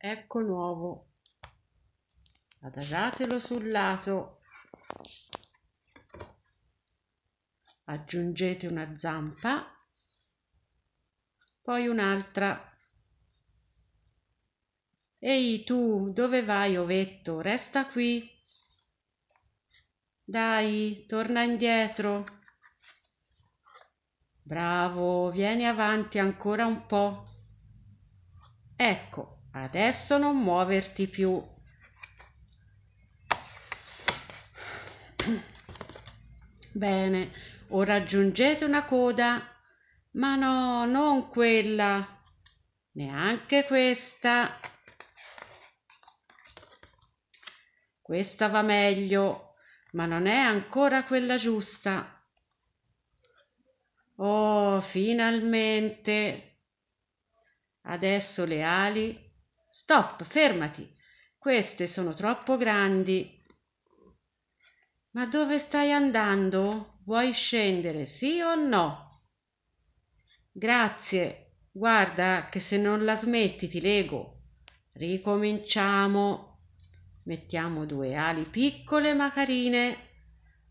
ecco nuovo adagiatelo sul lato aggiungete una zampa poi un'altra ehi tu dove vai ovetto resta qui dai torna indietro bravo vieni avanti ancora un po ecco adesso non muoverti più bene ora aggiungete una coda ma no non quella neanche questa questa va meglio ma non è ancora quella giusta Oh, finalmente! Adesso le ali Stop, fermati. Queste sono troppo grandi. Ma dove stai andando? Vuoi scendere, sì o no? Grazie. Guarda che se non la smetti ti lego. Ricominciamo. Mettiamo due ali piccole ma carine.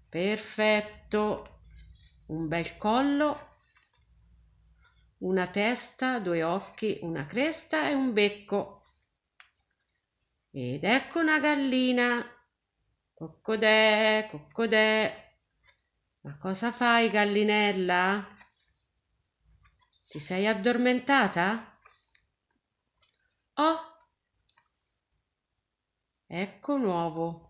Perfetto. Un bel collo una testa, due occhi, una cresta e un becco. Ed ecco una gallina. Coccodè, coccodè. Ma cosa fai, gallinella? Ti sei addormentata? Oh! Ecco un uovo.